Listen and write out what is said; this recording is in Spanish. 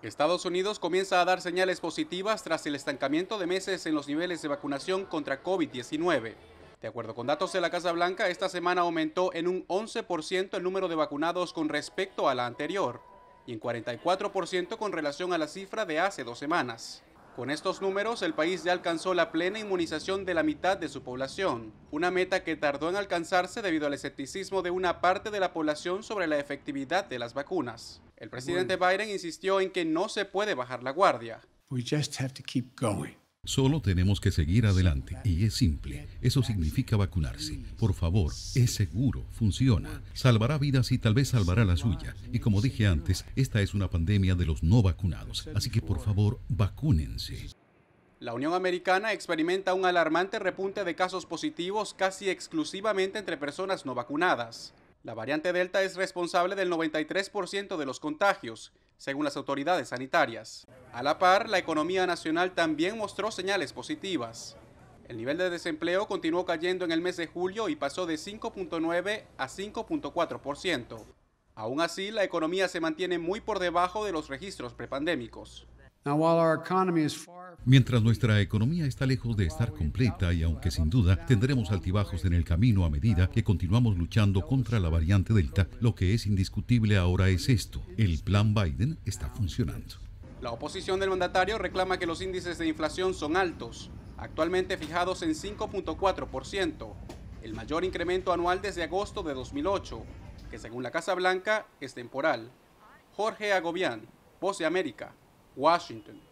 Estados Unidos comienza a dar señales positivas tras el estancamiento de meses en los niveles de vacunación contra COVID-19. De acuerdo con datos de la Casa Blanca, esta semana aumentó en un 11% el número de vacunados con respecto a la anterior y en 44% con relación a la cifra de hace dos semanas. Con estos números, el país ya alcanzó la plena inmunización de la mitad de su población, una meta que tardó en alcanzarse debido al escepticismo de una parte de la población sobre la efectividad de las vacunas. El presidente Biden insistió en que no se puede bajar la guardia. We just have to keep going. Solo tenemos que seguir adelante y es simple. Eso significa vacunarse. Por favor, es seguro, funciona. Salvará vidas y tal vez salvará la suya. Y como dije antes, esta es una pandemia de los no vacunados. Así que por favor, vacúnense. La Unión Americana experimenta un alarmante repunte de casos positivos casi exclusivamente entre personas no vacunadas. La variante Delta es responsable del 93% de los contagios según las autoridades sanitarias. A la par, la economía nacional también mostró señales positivas. El nivel de desempleo continuó cayendo en el mes de julio y pasó de 5.9 a 5.4%. Aún así, la economía se mantiene muy por debajo de los registros prepandémicos. Mientras nuestra economía está lejos de estar completa y aunque sin duda tendremos altibajos en el camino a medida que continuamos luchando contra la variante Delta, lo que es indiscutible ahora es esto, el plan Biden está funcionando. La oposición del mandatario reclama que los índices de inflación son altos, actualmente fijados en 5.4%, el mayor incremento anual desde agosto de 2008, que según la Casa Blanca es temporal. Jorge Agobián, Voz de América, Washington.